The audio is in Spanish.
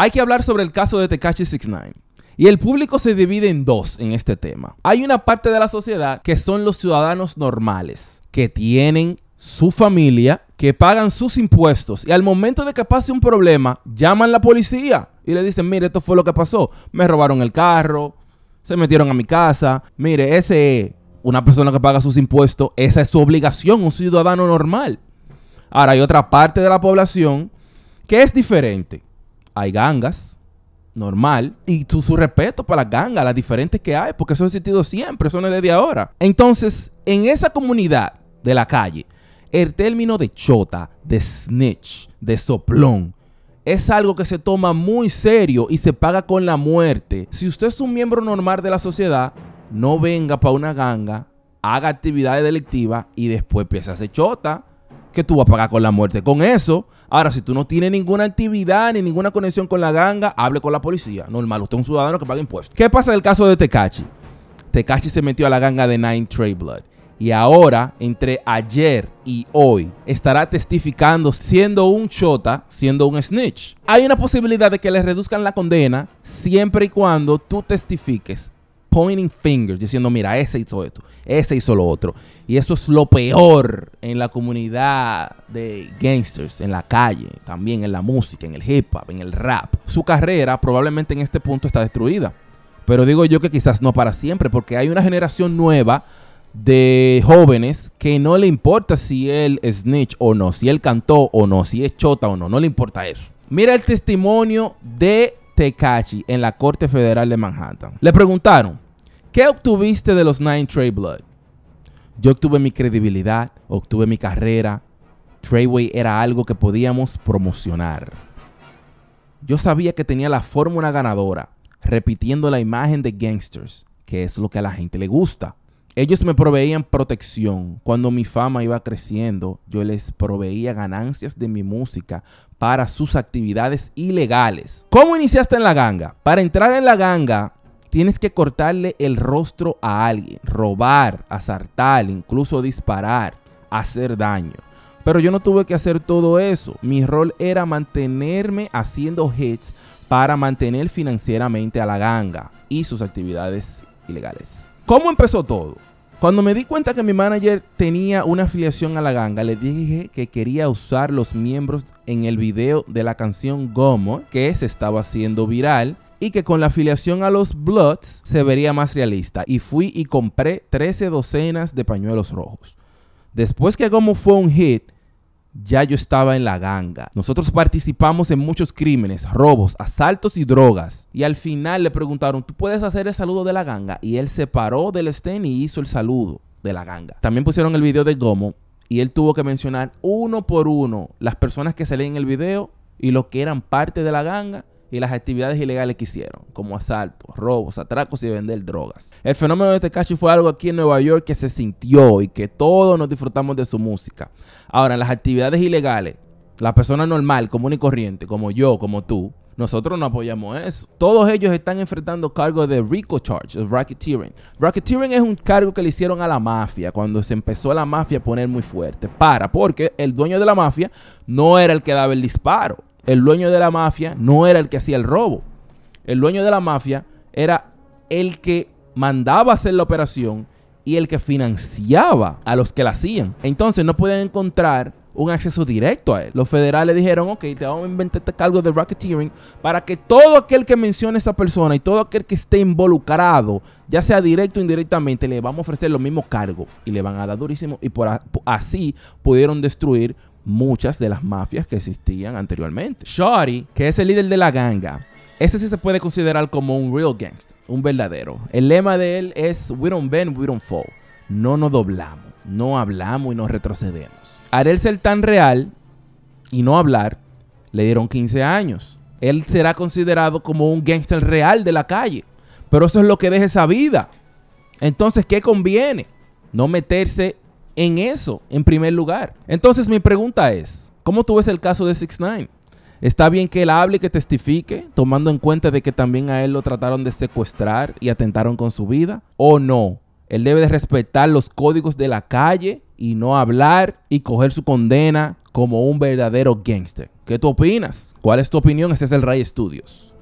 Hay que hablar sobre el caso de tekachi 69. Y el público se divide en dos en este tema. Hay una parte de la sociedad que son los ciudadanos normales, que tienen su familia, que pagan sus impuestos y al momento de que pase un problema, llaman a la policía y le dicen, mire, esto fue lo que pasó. Me robaron el carro, se metieron a mi casa. Mire, ese es una persona que paga sus impuestos, esa es su obligación, un ciudadano normal. Ahora hay otra parte de la población que es diferente hay gangas, normal, y su, respeto para las gangas, las diferentes que hay, porque eso ha existido siempre, eso no es desde ahora. Entonces, en esa comunidad de la calle, el término de chota, de snitch, de soplón, es algo que se toma muy serio y se paga con la muerte. Si usted es un miembro normal de la sociedad, no venga para una ganga, haga actividades delictivas y después empieza a hacer chota. Que tú vas a pagar con la muerte? Con eso, ahora si tú no tienes ninguna actividad ni ninguna conexión con la ganga, hable con la policía. Normal, usted es un ciudadano que paga impuestos. ¿Qué pasa en el caso de Tecachi? Tecachi se metió a la ganga de Nine Trade Blood. Y ahora, entre ayer y hoy, estará testificando siendo un chota, siendo un snitch. Hay una posibilidad de que le reduzcan la condena siempre y cuando tú testifiques pointing fingers, diciendo, mira, ese hizo esto, ese hizo lo otro. Y eso es lo peor en la comunidad de gangsters, en la calle, también en la música, en el hip hop, en el rap. Su carrera probablemente en este punto está destruida. Pero digo yo que quizás no para siempre, porque hay una generación nueva de jóvenes que no le importa si él es snitch o no, si él cantó o no, si es chota o no, no le importa eso. Mira el testimonio de Tekachi en la Corte Federal de Manhattan. Le preguntaron, ¿qué obtuviste de los Nine Trey Blood? Yo obtuve mi credibilidad, obtuve mi carrera. Treyway era algo que podíamos promocionar. Yo sabía que tenía la fórmula ganadora, repitiendo la imagen de gangsters, que es lo que a la gente le gusta ellos me proveían protección. Cuando mi fama iba creciendo, yo les proveía ganancias de mi música para sus actividades ilegales. ¿Cómo iniciaste en la ganga? Para entrar en la ganga, tienes que cortarle el rostro a alguien, robar, asaltar, incluso disparar, hacer daño. Pero yo no tuve que hacer todo eso. Mi rol era mantenerme haciendo hits para mantener financieramente a la ganga y sus actividades ilegales. ¿Cómo empezó todo? Cuando me di cuenta que mi manager tenía una afiliación a la ganga, le dije que quería usar los miembros en el video de la canción Gomo, que se estaba haciendo viral, y que con la afiliación a los Bloods se vería más realista. Y fui y compré 13 docenas de pañuelos rojos. Después que Gomo fue un hit, ya yo estaba en la ganga. Nosotros participamos en muchos crímenes, robos, asaltos y drogas. Y al final le preguntaron, ¿tú puedes hacer el saludo de la ganga? Y él se paró del estén y hizo el saludo de la ganga. También pusieron el video de Gomo y él tuvo que mencionar uno por uno las personas que se en el video y lo que eran parte de la ganga y las actividades ilegales que hicieron, como asaltos, robos, atracos y vender drogas. El fenómeno de Tekashi este fue algo aquí en Nueva York que se sintió y que todos nos disfrutamos de su música. Ahora, las actividades ilegales, la persona normal, común y corriente, como yo, como tú, nosotros no apoyamos eso. Todos ellos están enfrentando cargos de RICO charge, racketeering. Racketeering es un cargo que le hicieron a la mafia cuando se empezó la mafia a poner muy fuerte. Para, porque el dueño de la mafia no era el que daba el disparo el dueño de la mafia no era el que hacía el robo. El dueño de la mafia era el que mandaba hacer la operación y el que financiaba a los que la hacían. Entonces no podían encontrar un acceso directo a él. Los federales dijeron, ok, te vamos a inventar este cargo de racketeering para que todo aquel que mencione a esa persona y todo aquel que esté involucrado, ya sea directo o indirectamente, le vamos a ofrecer los mismos cargos y le van a dar durísimo y por así pudieron destruir muchas de las mafias que existían anteriormente. Shorty, que es el líder de la ganga, ese sí se puede considerar como un real gangster, un verdadero. El lema de él es We don't bend, we don't fall. No nos doblamos, no hablamos y no retrocedemos. Al él ser tan real y no hablar, le dieron 15 años. Él será considerado como un gangster real de la calle. Pero eso es lo que deja esa vida. Entonces, ¿qué conviene? No meterse en eso, en primer lugar. Entonces mi pregunta es, ¿cómo tú ves el caso de 6 9 Está bien que él hable y que testifique, tomando en cuenta de que también a él lo trataron de secuestrar y atentaron con su vida, o no. Él debe de respetar los códigos de la calle y no hablar y coger su condena como un verdadero gangster. ¿Qué tú opinas? ¿Cuál es tu opinión? Este es el Ray Studios.